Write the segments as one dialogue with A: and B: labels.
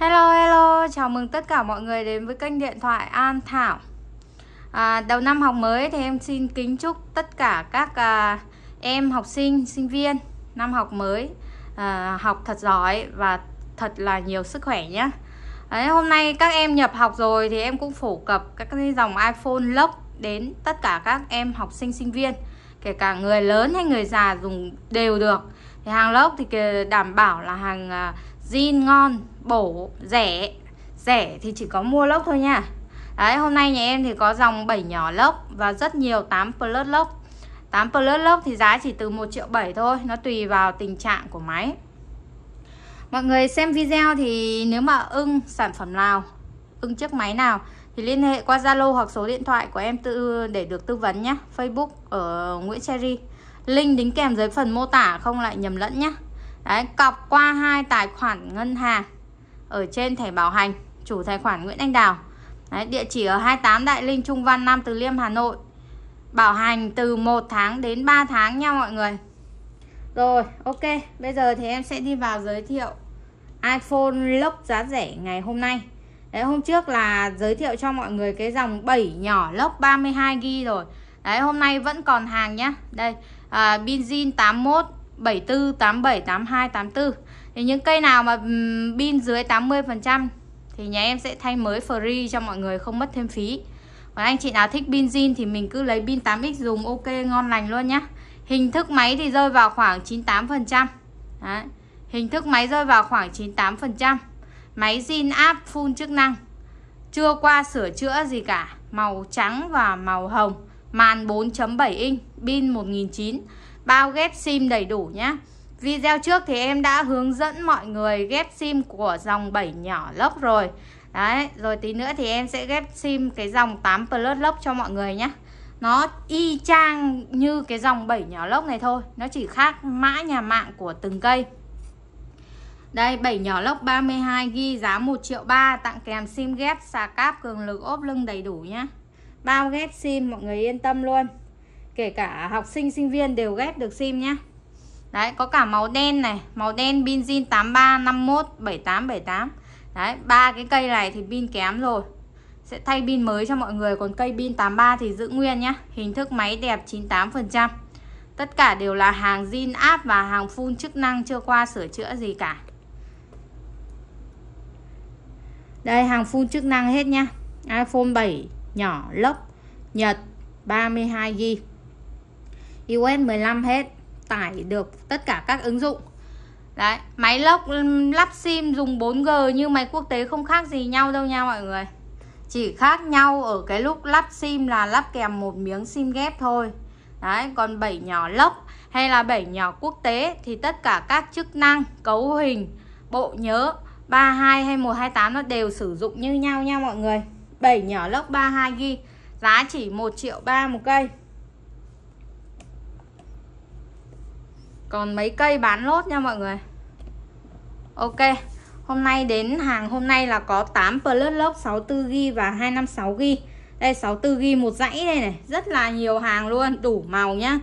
A: Hello hello, chào mừng tất cả mọi người đến với kênh điện thoại An Thảo à, Đầu năm học mới thì em xin kính chúc tất cả các à, em học sinh, sinh viên năm học mới à, Học thật giỏi và thật là nhiều sức khỏe nhé Đấy, Hôm nay các em nhập học rồi thì em cũng phổ cập các cái dòng iPhone lốc đến tất cả các em học sinh, sinh viên Kể cả người lớn hay người già dùng đều được thì hàng lốc thì đảm bảo là hàng à, zin ngon bổ rẻ rẻ thì chỉ có mua lốc thôi nha đấy hôm nay nhà em thì có dòng 7 nhỏ lốc và rất nhiều 8 plus lốc 8 plus lốc thì giá chỉ từ 1 triệu 7 thôi nó tùy vào tình trạng của máy mọi người xem video thì nếu mà ưng sản phẩm nào ưng chiếc máy nào thì liên hệ qua Zalo hoặc số điện thoại của em tư để được tư vấn nhé Facebook ở Nguyễn Cherry link đính kèm dưới phần mô tả không lại nhầm lẫn nhé Đấy, cọc qua hai tài khoản ngân hàng ở trên thẻ bảo hành chủ tài khoản Nguyễn Anh Đào Đấy, địa chỉ ở 28 Đại Linh Trung Văn Nam Từ Liêm Hà Nội bảo hành từ 1 tháng đến 3 tháng nha mọi người rồi ok bây giờ thì em sẽ đi vào giới thiệu iPhone lốc giá rẻ ngày hôm nay Đấy hôm trước là giới thiệu cho mọi người cái dòng 7 nhỏ lốc 32GB rồi Đấy hôm nay vẫn còn hàng nhá Đây à, Binzin 81 74 87 82 84 thì những cây nào mà pin dưới 80% thì nhà em sẽ thay mới free cho mọi người không mất thêm phí còn anh chị nào thích pin zin thì mình cứ lấy pin 8x dùng ok ngon lành luôn nhá Hình thức máy thì rơi vào khoảng 98% Đấy. Hình thức máy rơi vào khoảng 98% Máy zin áp full chức năng Chưa qua sửa chữa gì cả Màu trắng và màu hồng Màn 4.7 inch Pin 1009 Bao ghép sim đầy đủ nhá Video trước thì em đã hướng dẫn mọi người ghép sim của dòng 7 nhỏ lốc rồi Đấy, rồi tí nữa thì em sẽ ghép sim cái dòng 8 Plus lốc cho mọi người nhé Nó y chang như cái dòng 7 nhỏ lốc này thôi Nó chỉ khác mã nhà mạng của từng cây đây 7 nhỏ lốc 32 ghi giá 1 triệu 3 tặng kèm sim ghép xà cáp cường lực ốp lưng đầy đủ nhé. Bao ghép sim mọi người yên tâm luôn. Kể cả học sinh sinh viên đều ghép được sim nhé. Đấy có cả màu đen này Màu đen Binzin 83, 51, 78, 78 Đấy ba cái cây này thì pin kém rồi Sẽ thay pin mới cho mọi người Còn cây pin 83 thì giữ nguyên nhá Hình thức máy đẹp 98% Tất cả đều là hàng zin áp và hàng phun chức năng chưa qua sửa chữa gì cả Đây hàng phun chức năng hết nhá iPhone 7 nhỏ lốc Nhật 32GB iOS 15 hết tải được tất cả các ứng dụng Đấy, máy lốc lắp sim dùng 4G như máy quốc tế không khác gì nhau đâu nha mọi người Chỉ khác nhau ở cái lúc lắp sim là lắp kèm một miếng sim ghép thôi Đấy, còn bảy nhỏ lốc hay là bảy nhỏ quốc tế thì tất cả các chức năng, cấu hình, bộ nhớ 32 hay 128 nó đều sử dụng như nhau nha mọi người. 7 nhỏ lốc 32 g giá chỉ 1 triệu 3 một cây. Còn mấy cây bán lốt nha mọi người Ok Hôm nay đến hàng hôm nay là có 8 plus lốc 64GB và 256GB Đây 64GB một dãy đây này Rất là nhiều hàng luôn Đủ màu nhá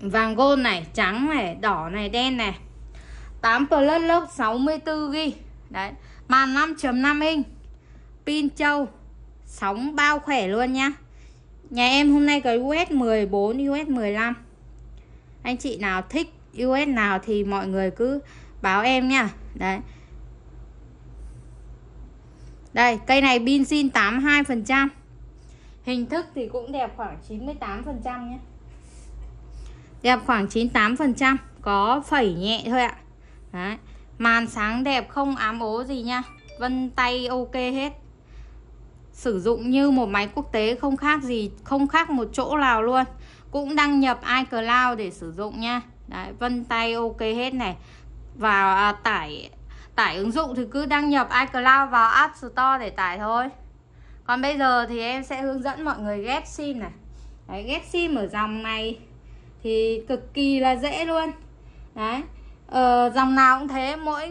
A: Vàng gold này, trắng này, đỏ này, đen này 8 plus lốc 64GB Đấy Màn 5.5 inch Pin châu Sóng bao khỏe luôn nhá Nhà em hôm nay có US 14, US 15 anh chị nào thích US nào thì mọi người cứ báo em nha đấy đây cây này pin xin 82% hình thức thì cũng đẹp khoảng 98% nhé đẹp khoảng 98% có phẩy nhẹ thôi ạ đấy màn sáng đẹp không ám ố gì nha vân tay ok hết sử dụng như một máy quốc tế không khác gì không khác một chỗ nào luôn cũng đăng nhập iCloud để sử dụng nha Đấy, vân tay ok hết này vào à, tải tải ứng dụng thì cứ đăng nhập iCloud vào App Store để tải thôi còn bây giờ thì em sẽ hướng dẫn mọi người ghép sim này Đấy, ghép sim ở dòng này thì cực kỳ là dễ luôn đấy ờ, dòng nào cũng thế mỗi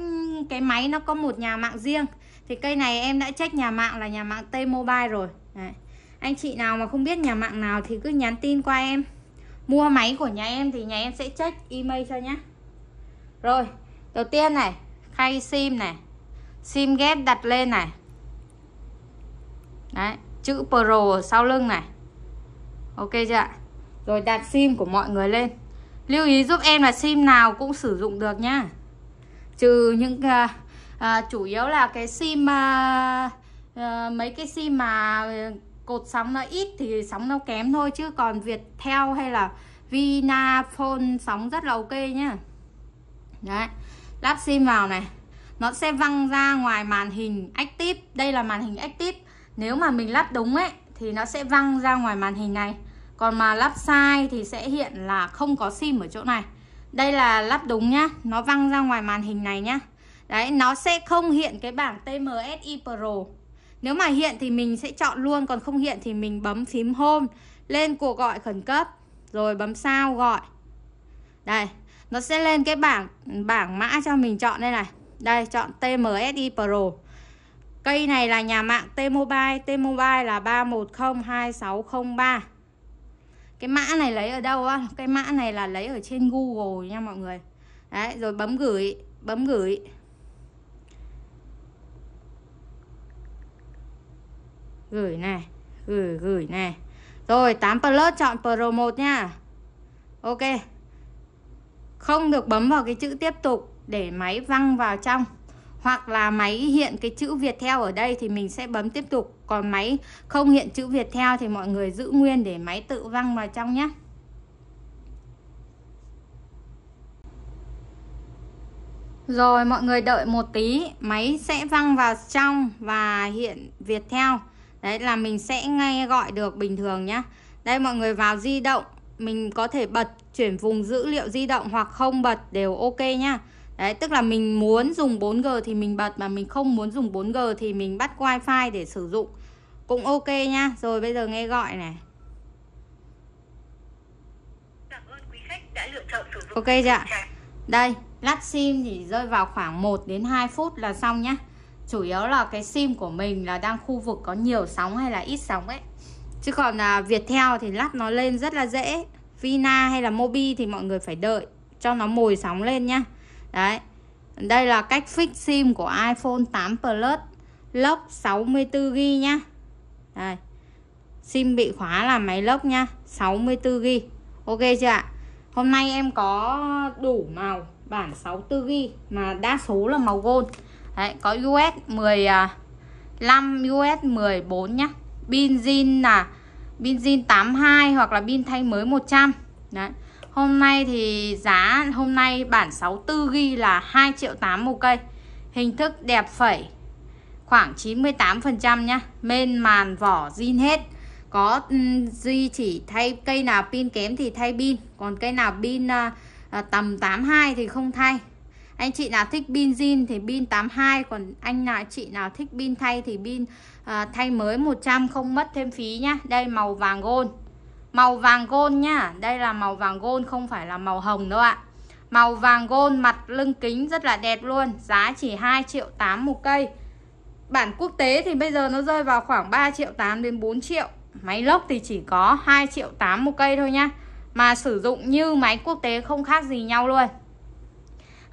A: cái máy nó có một nhà mạng riêng thì cây này em đã check nhà mạng là nhà mạng T Mobile rồi đấy anh chị nào mà không biết nhà mạng nào thì cứ nhắn tin qua em mua máy của nhà em thì nhà em sẽ check email cho nhé rồi đầu tiên này khay sim này sim ghép đặt lên này đấy chữ pro ở sau lưng này ok chưa ạ rồi đặt sim của mọi người lên lưu ý giúp em là sim nào cũng sử dụng được nhá trừ những uh, uh, chủ yếu là cái sim uh, uh, mấy cái sim mà uh, cột sóng nó ít thì sóng nó kém thôi chứ còn Viettel hay là Vinaphone sóng rất là ok nhá đấy lắp sim vào này nó sẽ văng ra ngoài màn hình active đây là màn hình active nếu mà mình lắp đúng ấy thì nó sẽ văng ra ngoài màn hình này còn mà lắp sai thì sẽ hiện là không có sim ở chỗ này đây là lắp đúng nhá nó văng ra ngoài màn hình này nhá đấy nó sẽ không hiện cái bảng TMSI Pro nếu mà hiện thì mình sẽ chọn luôn Còn không hiện thì mình bấm phím Home Lên cuộc gọi khẩn cấp Rồi bấm sao gọi Đây Nó sẽ lên cái bảng bảng mã cho mình chọn đây này Đây chọn TMSI Pro Cây này là nhà mạng T-Mobile T-Mobile là 3102603 Cái mã này lấy ở đâu á Cái mã này là lấy ở trên Google nha mọi người Đấy rồi bấm gửi Bấm gửi gửi này gửi gửi này rồi 8 plus chọn pro 1 nha ok không được bấm vào cái chữ tiếp tục để máy văng vào trong hoặc là máy hiện cái chữ Việt theo ở đây thì mình sẽ bấm tiếp tục còn máy không hiện chữ Việt theo thì mọi người giữ nguyên để máy tự văng vào trong nhé Rồi mọi người đợi một tí Máy sẽ văng vào trong và hiện Việt theo đấy là mình sẽ ngay gọi được bình thường nhá đây mọi người vào di động mình có thể bật chuyển vùng dữ liệu di động hoặc không bật đều ok nhá Đấy, tức là mình muốn dùng 4G thì mình bật mà mình không muốn dùng 4G thì mình bắt wifi để sử dụng. Cũng ok nhá. Rồi bây giờ nghe gọi này. Ok dạ. Đây, lát sim thì rơi vào khoảng 1 đến 2 phút là xong nhá chủ yếu là cái sim của mình là đang khu vực có nhiều sóng hay là ít sóng ấy chứ còn là Viettel thì lắp nó lên rất là dễ Vina hay là Mobi thì mọi người phải đợi cho nó mồi sóng lên nhá đấy đây là cách fix sim của iPhone 8 Plus lốc 64GB nhá đây sim bị khóa là máy lốc nhá 64GB ok chưa ạ hôm nay em có đủ màu bản 64GB mà đa số là màu gold Đấy, có US 15 US 14 nhá pin zin là pin zin 82 hoặc là pin thay mới 100 Đấy. Hôm nay thì giá hôm nay bản 64 ghi là 2 triệu 8 một cây Hình thức đẹp phẩy khoảng 98% nhá Mên màn vỏ zin hết Có ừ, duy chỉ thay cây nào pin kém thì thay pin Còn cây nào pin uh, tầm 82 thì không thay anh chị nào thích pin zin thì pin 82 còn anh nào chị nào thích pin thay thì pin à, thay mới 100 không mất thêm phí nhá đây màu vàng gold màu vàng gold nhá đây là màu vàng gold không phải là màu hồng đâu ạ màu vàng gold mặt lưng kính rất là đẹp luôn giá chỉ 2 triệu 8 một cây bản quốc tế thì bây giờ nó rơi vào khoảng 3 triệu 8 đến 4 triệu máy lốc thì chỉ có 2 triệu 8 một cây thôi nhá mà sử dụng như máy quốc tế không khác gì nhau luôn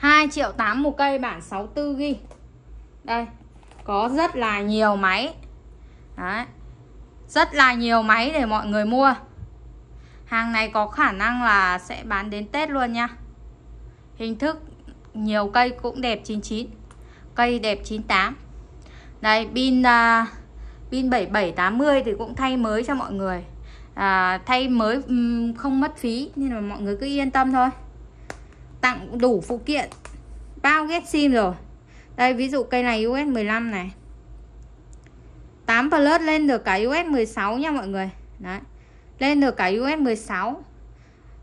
A: 2 triệu 8 một cây bản 64 ghi Đây Có rất là nhiều máy Đấy Rất là nhiều máy để mọi người mua Hàng này có khả năng là sẽ bán đến Tết luôn nha Hình thức nhiều cây cũng đẹp 99 Cây đẹp 98 Đây pin uh, Pin 7780 thì cũng thay mới cho mọi người à, Thay mới um, không mất phí Nên là mọi người cứ yên tâm thôi tặng đủ phụ kiện bao ghép sim rồi đây ví dụ cây này US 15 này 8 plus lên được cả US 16 nha mọi người đấy lên được cả US 16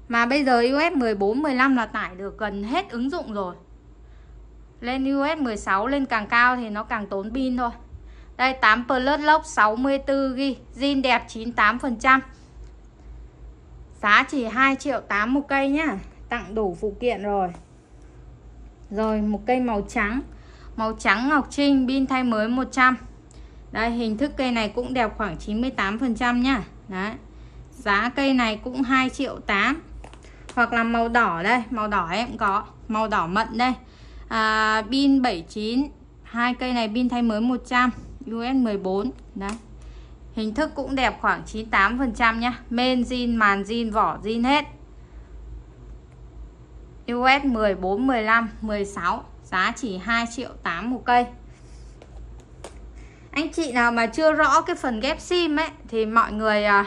A: mà bây giờ US 14 15 là tải được gần hết ứng dụng rồi lên US 16 lên càng cao thì nó càng tốn pin thôi đây 8 plus lốc 64 ghi, zin đẹp 98% giá chỉ 2 triệu 8 một cây nhá tặng đủ phụ kiện rồi rồi một cây màu trắng màu trắng ngọc trinh pin thay mới 100 đây hình thức cây này cũng đẹp khoảng 98% nhá đấy giá cây này cũng 2 triệu 8 hoặc là màu đỏ đây màu đỏ em cũng có màu đỏ mận đây à, pin 79 hai cây này pin thay mới 100 US 14 đấy hình thức cũng đẹp khoảng 98% nhá men zin màn zin vỏ zin hết iOS 14, 15, 16 giá chỉ 2 triệu 8 một cây anh chị nào mà chưa rõ cái phần ghép sim ấy thì mọi người à,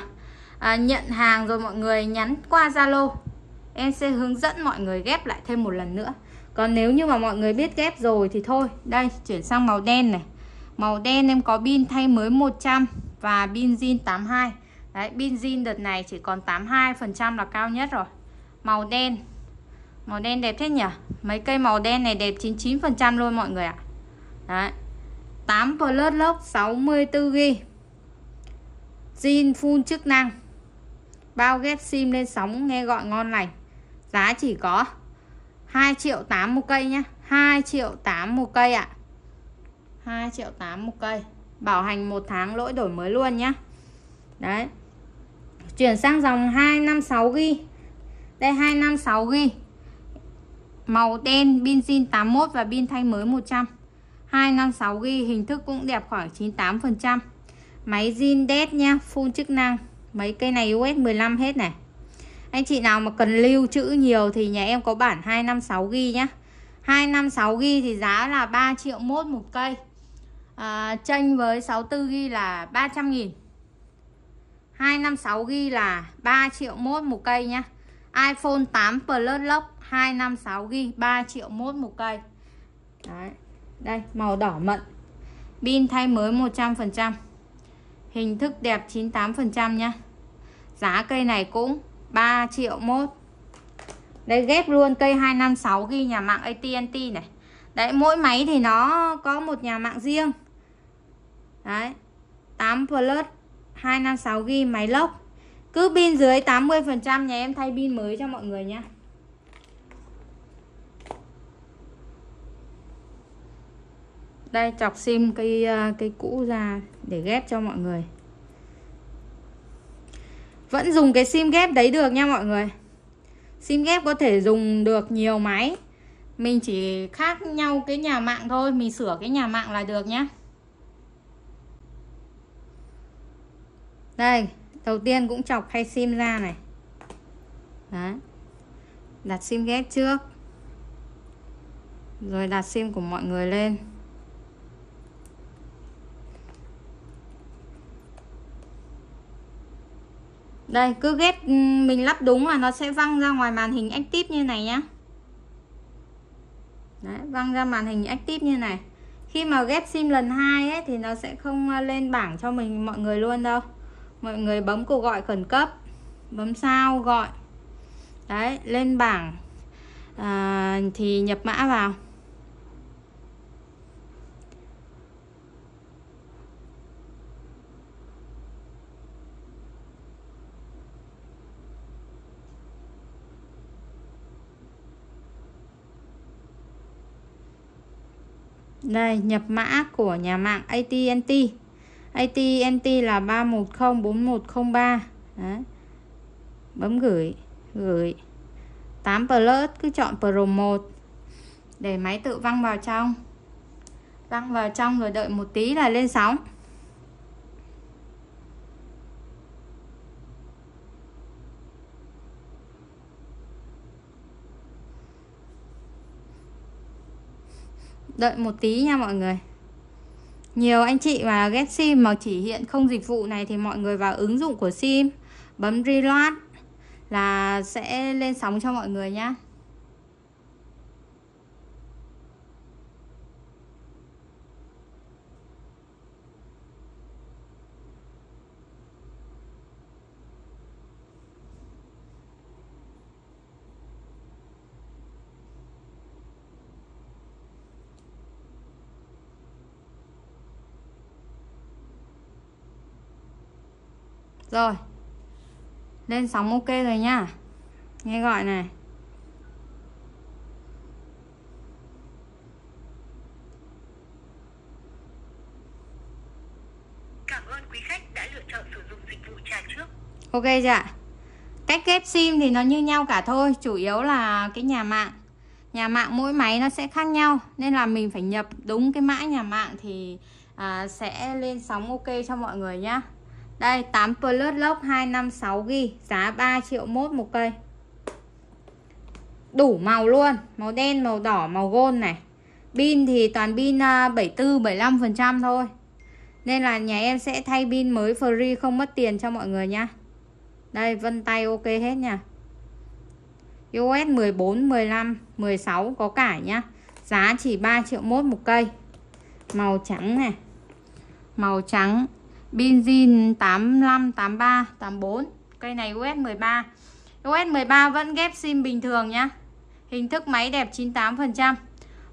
A: à, nhận hàng rồi mọi người nhắn qua Zalo em sẽ hướng dẫn mọi người ghép lại thêm một lần nữa còn nếu như mà mọi người biết ghép rồi thì thôi đây chuyển sang màu đen này màu đen em có pin thay mới 100 và pin zin 82 đấy pin zin đợt này chỉ còn 82 phần trăm là cao nhất rồi màu đen Màu đen đẹp thế nhỉ Mấy cây màu đen này đẹp 99% luôn mọi người ạ Đấy 8 plus lốc 64GB Zin full chức năng Bao ghép sim lên sóng nghe gọi ngon lành Giá chỉ có 2 triệu 8 một cây nhé, 2 triệu 8 một cây ạ à. 2 triệu 8 một cây Bảo hành một tháng lỗi đổi mới luôn nhé. Đấy Chuyển sang dòng 256GB Đây 256GB Màu đen, pin zin 81 và pin thay mới 100 256 ghi hình thức cũng đẹp khoảng 98% Máy zin đét nha, full chức năng Mấy cây này US 15 hết này Anh chị nào mà cần lưu trữ nhiều thì nhà em có bản 256 ghi nhá 256 ghi thì giá là 3 triệu mốt một cây à, Chênh với 64 ghi là 300 nghìn 256 ghi là 3 triệu mốt một cây nhá iPhone 8 Plus Lock 256GB 3 triệu mốt một cây Đấy. đây màu đỏ mận pin thay mới 100% hình thức đẹp 98% nhá giá cây này cũng 3 triệu mốt đây ghép luôn cây 256 ghi nhà mạng AT&T này đấy mỗi máy thì nó có một nhà mạng riêng đấy 8 plus 256 ghi máy lốc cứ pin dưới 80% nhà em thay pin mới cho mọi người nhá đây chọc sim cây à, cây cũ ra để ghép cho mọi người vẫn dùng cái sim ghép đấy được nha mọi người sim ghép có thể dùng được nhiều máy mình chỉ khác nhau cái nhà mạng thôi mình sửa cái nhà mạng là được nhé đây đầu tiên cũng chọc hay sim ra này đấy đặt sim ghép trước rồi đặt sim của mọi người lên đây cứ ghép ừ, mình lắp đúng là nó sẽ văng ra ngoài màn hình active như này nhá Đấy, văng ra màn hình active như này khi mà ghép sim lần hai ấy thì nó sẽ không ờ, lên bảng cho mình mọi người luôn đâu mọi người bấm cuộc gọi khẩn cấp bấm sao gọi đấy lên bảng à, thì nhập mã vào Đây, nhập mã của nhà mạng AT&T. AT&T là 3104103. Đấy. Bấm gửi, gửi. 8 Plus cứ chọn Pro 1. Để máy tự văng vào trong. Văng vào trong rồi đợi một tí là lên sóng. Đợi một tí nha mọi người Nhiều anh chị mà ghét sim mà chỉ hiện không dịch vụ này Thì mọi người vào ứng dụng của sim Bấm reload Là sẽ lên sóng cho mọi người nhé. rồi lên sóng ok rồi nha nghe gọi này cảm ơn quý khách đã lựa chọn sử dụng dịch vụ trả trước ok dạ cách ghép sim thì nó như nhau cả thôi chủ yếu là cái nhà mạng nhà mạng mỗi máy nó sẽ khác nhau nên là mình phải nhập đúng cái mã nhà mạng thì à, sẽ lên sóng ok cho mọi người nhé. Đây 8 plus lốc 256 ghi giá 3 triệu mốt một cây. Đủ màu luôn, màu đen, màu đỏ, màu gold này. Pin thì toàn pin 74 à, 75% thôi. Nên là nhà em sẽ thay pin mới free không mất tiền cho mọi người nha Đây vân tay ok hết nha. iOS 14, 15, 16 có cả nhá. Giá chỉ 3 triệu mốt một cây. Màu trắng này. Màu trắng Benzin 85, 83, 84 Cây này US 13 US 13 vẫn ghép sim bình thường nhá Hình thức máy đẹp 98%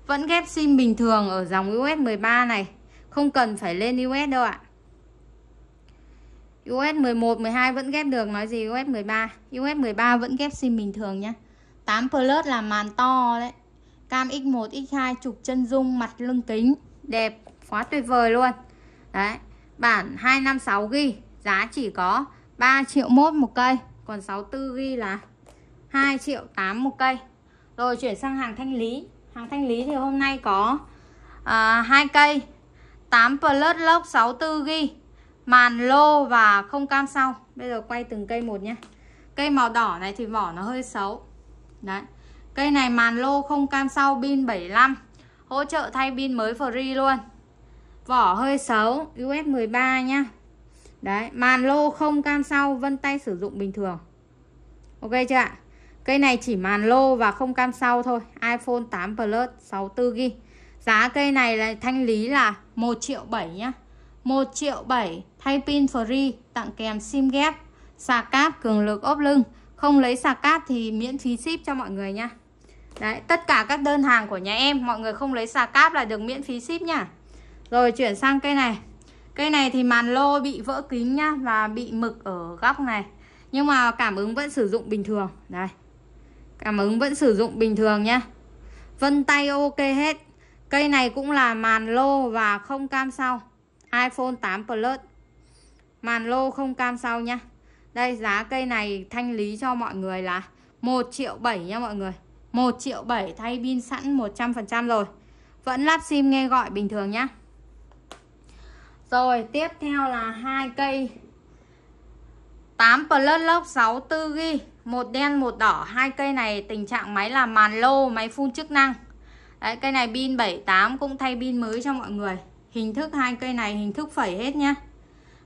A: Vẫn ghép sim bình thường ở dòng US 13 này Không cần phải lên US đâu ạ US 11, 12 vẫn ghép được Nói gì US 13 US 13 vẫn ghép sim bình thường nhá 8 Plus là màn to đấy Cam X1, X2 chụp chân dung mặt lưng kính Đẹp quá tuyệt vời luôn Đấy Bản 256 ghi giá chỉ có 3 triệu mốt một cây, còn 64 ghi là 2 triệu 8 một cây. Rồi chuyển sang hàng thanh lý. Hàng thanh lý thì hôm nay có à, hai 2 cây 8 plus lốc 64 ghi màn lô và không cam sau. Bây giờ quay từng cây một nhé. Cây màu đỏ này thì vỏ nó hơi xấu. Đấy. Cây này màn lô không cam sau pin 75 hỗ trợ thay pin mới free luôn vỏ hơi xấu US 13 nhá đấy màn lô không cam sau vân tay sử dụng bình thường ok chưa ạ cây này chỉ màn lô và không cam sau thôi iPhone 8 Plus 64 g giá cây này là thanh lý là 1 triệu 7 nhá 1 triệu 7 thay pin free tặng kèm sim ghép sạc cáp cường lực ốp lưng không lấy sạc cáp thì miễn phí ship cho mọi người nha Đấy, tất cả các đơn hàng của nhà em mọi người không lấy sạc cáp là được miễn phí ship nha rồi chuyển sang cây này Cây này thì màn lô bị vỡ kính nhá Và bị mực ở góc này Nhưng mà cảm ứng vẫn sử dụng bình thường Đây Cảm ứng vẫn sử dụng bình thường nhá Vân tay ok hết Cây này cũng là màn lô và không cam sau iPhone 8 Plus Màn lô không cam sau nhá Đây giá cây này thanh lý cho mọi người là 1 triệu 7 nha mọi người 1 triệu 7 thay pin sẵn 100% rồi Vẫn lắp sim nghe gọi bình thường nhá rồi tiếp theo là hai cây 8 plus lốc 64 ghi một đen một đỏ hai cây này tình trạng máy là màn lô máy phun chức năng Đấy, cây này pin 78 cũng thay pin mới cho mọi người hình thức hai cây này hình thức phẩy hết nhá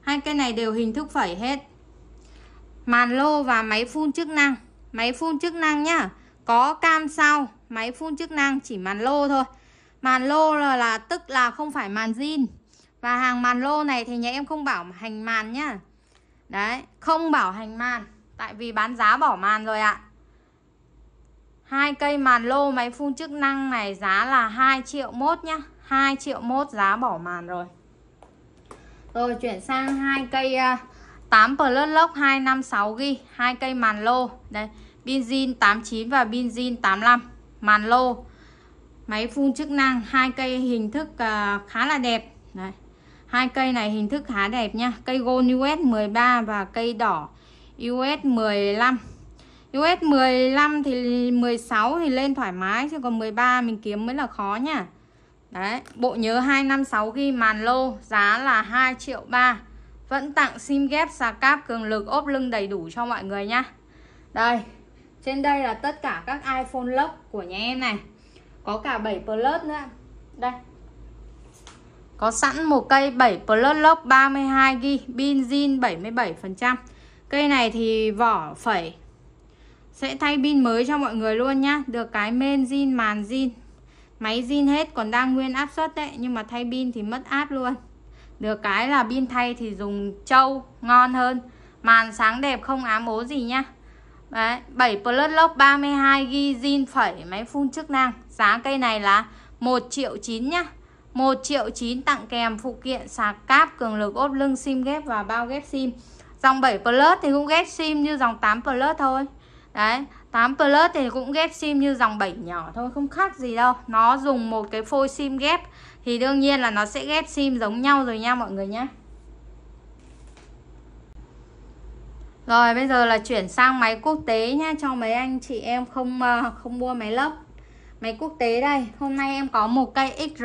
A: hai cây này đều hình thức phẩy hết màn lô và máy phun chức năng máy phun chức năng nhá có cam sau máy phun chức năng chỉ màn lô thôi màn lô là, là tức là không phải màn zin và hàng màn lô này thì nhà em không bảo hành màn nhá đấy không bảo hành màn tại vì bán giá bỏ màn rồi ạ hai cây màn lô máy phun chức năng này giá là 2 triệu mốt nhá 2 triệu mốt giá bỏ màn rồi rồi chuyển sang hai cây uh, 8 plus lốc 256 g hai cây màn lô đây Binzin 89 và Binzin 85 màn lô máy phun chức năng hai cây hình thức à, khá là đẹp đấy hai cây này hình thức khá đẹp nha cây gold us 13 và cây đỏ us 15 US 15 thì 16 thì lên thoải mái chứ còn 13 mình kiếm mới là khó nha. Đấy, bộ nhớ 256 ghi màn lô, giá là 2 triệu 3. Vẫn tặng sim ghép xà cáp cường lực ốp lưng đầy đủ cho mọi người nha Đây, trên đây là tất cả các iPhone lock của nhà em này. Có cả 7 Plus nữa. Đây, có sẵn một cây 7 Plus Lock 32GB pin zin 77%. Cây này thì vỏ phẩy sẽ thay pin mới cho mọi người luôn nhá. Được cái main zin màn zin. Máy zin hết còn đang nguyên áp suất đấy nhưng mà thay pin thì mất áp luôn. Được cái là pin thay thì dùng trâu ngon hơn. Màn sáng đẹp không ám ố gì nhá. Đấy, 7 Plus Lock 32GB zin phẩy máy phun chức năng. Giá cây này là 1 triệu 9 nhá 1 triệu 9 tặng kèm phụ kiện sạc cáp cường lực ốp lưng sim ghép và bao ghép sim dòng 7 plus thì cũng ghép sim như dòng 8 plus thôi đấy 8 plus thì cũng ghép sim như dòng 7 nhỏ thôi không khác gì đâu nó dùng một cái phôi sim ghép thì đương nhiên là nó sẽ ghép sim giống nhau rồi nha mọi người nhé Rồi bây giờ là chuyển sang máy quốc tế nha cho mấy anh chị em không ờ, không mua máy lốc. Máy quốc tế đây, hôm nay em có một cây XR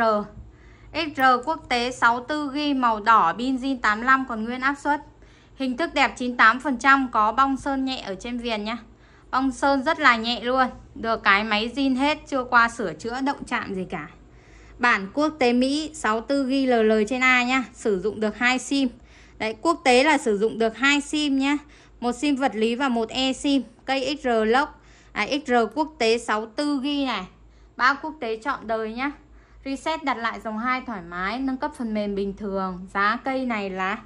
A: XR quốc tế 64 ghi màu đỏ pin zin 85 còn nguyên áp suất. Hình thức đẹp 98% có bong sơn nhẹ ở trên viền nhá. Bong sơn rất là nhẹ luôn. Được cái máy zin hết chưa qua sửa chữa động chạm gì cả. Bản quốc tế Mỹ 64 ghi LL trên A nhá, sử dụng được 2 sim. Đấy, quốc tế là sử dụng được 2 sim nhá. Một sim vật lý và một e sim, cây XR Lock. À, XR quốc tế 64 ghi này. Bao quốc tế chọn đời nhá. Reset đặt lại dòng 2 thoải mái, nâng cấp phần mềm bình thường. Giá cây này là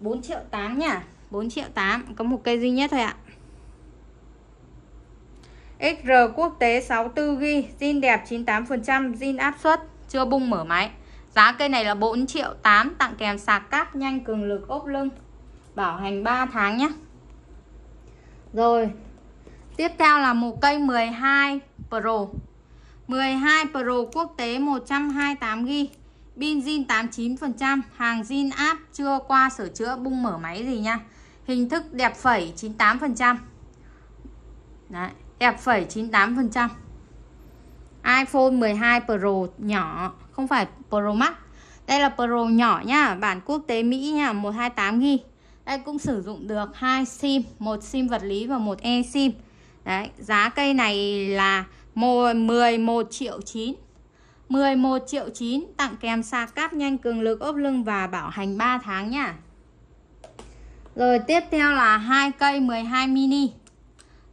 A: 4 triệu 8 nhá. 4 triệu 8, có một cây duy nhất thôi ạ. XR quốc tế 64GB, zin đẹp 98%, zin áp suất, chưa bung mở máy. Giá cây này là 4 triệu 8, tặng kèm sạc cáp nhanh cường lực ốp lưng. Bảo hành 3 tháng nhé. Rồi, tiếp theo là một cây 12 Pro. 12 Pro quốc tế 128GB Pin zin 89% Hàng zin áp chưa qua sửa chữa bung mở máy gì nha Hình thức đẹp phẩy 98% Đấy, đẹp phẩy 98% iPhone 12 Pro nhỏ Không phải Pro Max Đây là Pro nhỏ nha Bản quốc tế Mỹ nha 128GB Đây cũng sử dụng được hai SIM một SIM vật lý và một eSIM Đấy giá cây này là 11 triệu 9 11 triệu 9 tặng kèm sạc cáp nhanh cường lực ốp lưng và bảo hành 3 tháng nha Rồi tiếp theo là hai cây 12 mini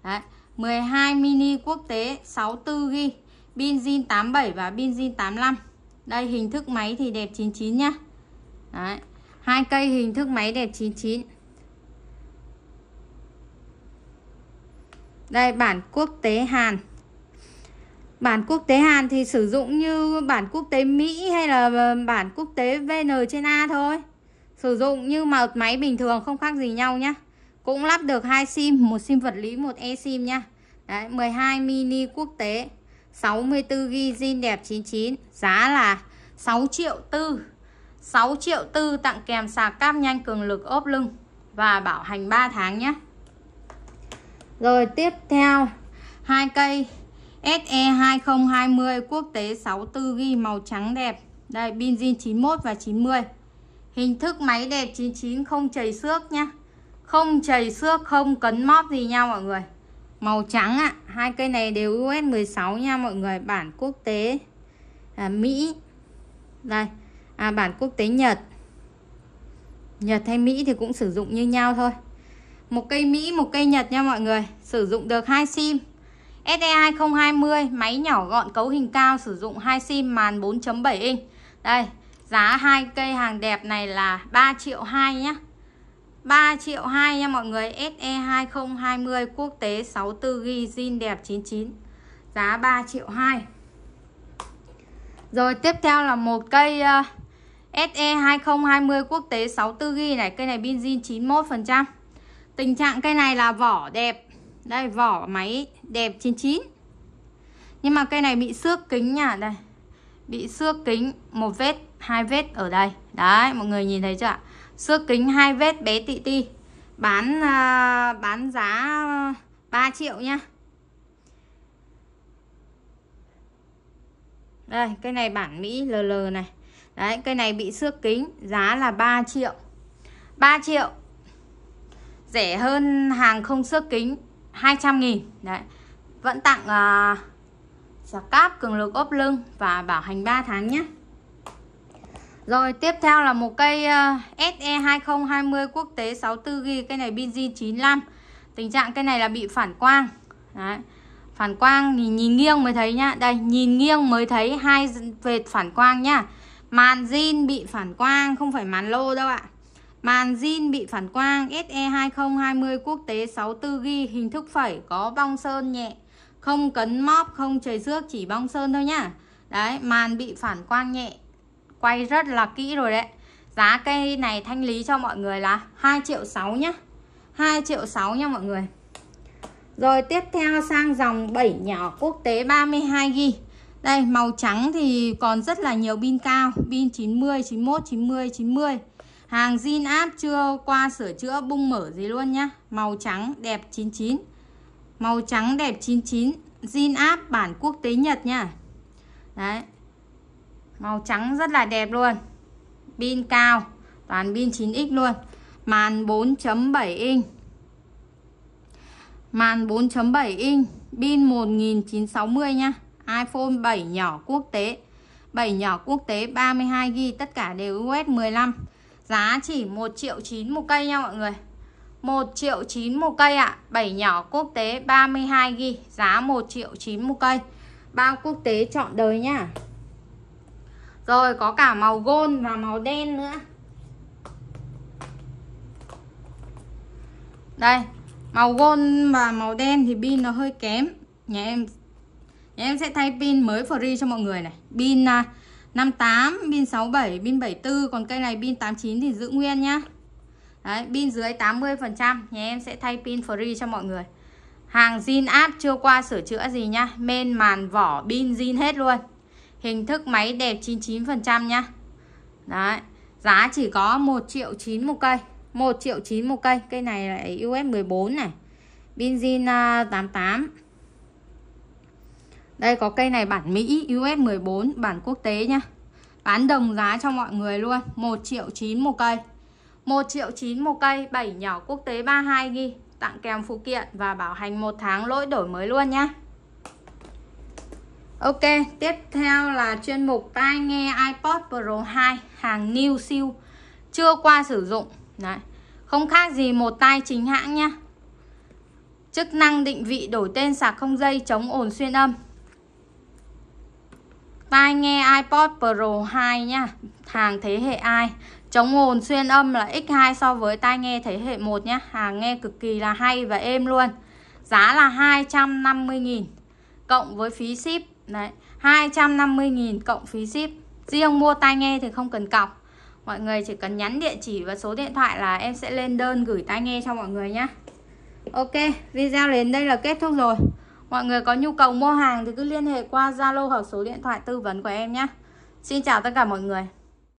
A: Đấy, 12 mini quốc tế 64GB Binzin 87 và pin Binzin 85 Đây hình thức máy thì đẹp 99 nhá hai cây hình thức máy đẹp 99 Đây bản quốc tế Hàn Bản quốc tế Hàn thì sử dụng như bản quốc tế Mỹ hay là ờ, bản quốc tế VN trên A thôi. Sử dụng như một máy bình thường không khác gì nhau nhé. Cũng lắp được hai sim, một sim vật lý, một eSIM nhá. Đấy, 12 mini quốc tế, 64 GB zin đẹp 99, giá là 6 triệu tư 6 triệu tư tặng kèm sạc cáp nhanh cường lực ốp lưng và bảo hành 3 tháng nhé. Rồi tiếp theo hai cây SE 2020 quốc tế 64 ghi màu trắng đẹp. Đây pin zin 91 và 90. Hình thức máy đẹp 99 không chảy xước nhá. Không chảy xước, không cấn móp gì nhau mọi người. Màu trắng ạ, à. hai cây này đều US 16 nha mọi người, bản quốc tế à, Mỹ. Đây, à bản quốc tế Nhật. Nhật hay Mỹ thì cũng sử dụng như nhau thôi. Một cây Mỹ, một cây Nhật nha mọi người, sử dụng được hai sim. SE 2020 máy nhỏ gọn cấu hình cao sử dụng hai sim màn 4.7 inch. Đây, giá hai cây hàng đẹp này là 3 triệu 2 nhá. 3 triệu 2 nha mọi người SE 2020 quốc tế 64 g zin đẹp 99 Giá 3 triệu 2 Rồi tiếp theo là một cây uh, SE 2020 quốc tế 64 g này Cây này pin zin 91% Tình trạng cây này là vỏ đẹp đây vỏ máy đẹp chín Nhưng mà cây này bị xước kính nha Đây Bị xước kính một vết hai vết ở đây Đấy mọi người nhìn thấy chưa ạ Xước kính hai vết bé tị ti Bán à, bán giá 3 triệu nha Đây cây này bản Mỹ LL này Đấy cây này bị xước kính Giá là 3 triệu 3 triệu Rẻ hơn hàng không xước kính 200 nghìn đấy vẫn tặng uh, à, giả cáp cường lực ốp lưng và bảo hành 3 tháng nhé rồi tiếp theo là một cây uh, SE 2020 quốc tế 64GB cây này pin G95 tình trạng cây này là bị phản quang đấy phản quang nhìn, nhìn nghiêng mới thấy nhá đây nhìn nghiêng mới thấy hai vệt phản quang nhá màn zin bị phản quang không phải màn lô đâu ạ Màn zin bị phản quang SE2020 quốc tế 64 g hình thức phẩy có bong sơn nhẹ Không cấn móp, không trời xước, chỉ bong sơn thôi nhá Đấy, màn bị phản quang nhẹ Quay rất là kỹ rồi đấy Giá cây này thanh lý cho mọi người là 2 triệu 6 nhá 2 triệu 6 nha mọi người Rồi tiếp theo sang dòng 7 nhỏ quốc tế 32 g Đây, màu trắng thì còn rất là nhiều pin cao Pin 90, 91, 90, 90 Hàng zin áp chưa qua sửa chữa bung mở gì luôn nhá. Màu trắng đẹp 99. Màu trắng đẹp 99, zin áp bản quốc tế Nhật nha. Đấy. Màu trắng rất là đẹp luôn. Pin cao, toàn pin 9X luôn. Màn 4.7 inch. Màn 4.7 inch, pin 1960 nha. iPhone 7 nhỏ quốc tế. 7 nhỏ quốc tế 32GB tất cả đều US 15. Giá chỉ 1 triệu 9 một cây nha mọi người 1 triệu 9 một cây ạ à. 7 nhỏ quốc tế 32 ghi Giá 1 triệu 9 một cây Bao quốc tế chọn đời nha Rồi có cả màu gold và màu đen nữa Đây Màu gold và màu đen thì pin nó hơi kém Nhà em Nhà em sẽ thay pin mới free cho mọi người này Pin à, 58 pin 67 pin 74 còn cây này pin 89 thì giữ nguyên nhá Đấy, pin dưới 80% nhà em sẽ thay pin free cho mọi người Hàng zin áp chưa qua sửa chữa gì nhá Men màn vỏ pin zin hết luôn Hình thức máy đẹp 99% nhá Đấy Giá chỉ có 1 triệu 9 một cây 1 triệu 9 một cây Cây này là US 14 này Pin zin 88 à, đây có cây này bản Mỹ US 14 bản quốc tế nha Bán đồng giá cho mọi người luôn 1 triệu 9 một cây 1 triệu 9 một cây 7 nhỏ quốc tế 32 ghi Tặng kèm phụ kiện và bảo hành 1 tháng lỗi đổi mới luôn nha Ok, tiếp theo là chuyên mục tai nghe iPod Pro 2 hàng new siêu chưa qua sử dụng. Đấy. Không khác gì một tai chính hãng nha. Chức năng định vị đổi tên sạc không dây chống ồn xuyên âm Tai nghe iPod Pro 2 nha Hàng thế hệ AI, Chống ồn xuyên âm là X2 so với tai nghe thế hệ 1 nhá Hàng nghe cực kỳ là hay và êm luôn Giá là 250.000 Cộng với phí ship Đấy 250.000 cộng phí ship Riêng mua tai nghe thì không cần cọc Mọi người chỉ cần nhắn địa chỉ và số điện thoại là em sẽ lên đơn gửi tai nghe cho mọi người nhé Ok, video đến đây là kết thúc rồi Mọi người có nhu cầu mua hàng thì cứ liên hệ qua Zalo hoặc số điện thoại tư vấn của em nhé. Xin chào tất cả mọi người.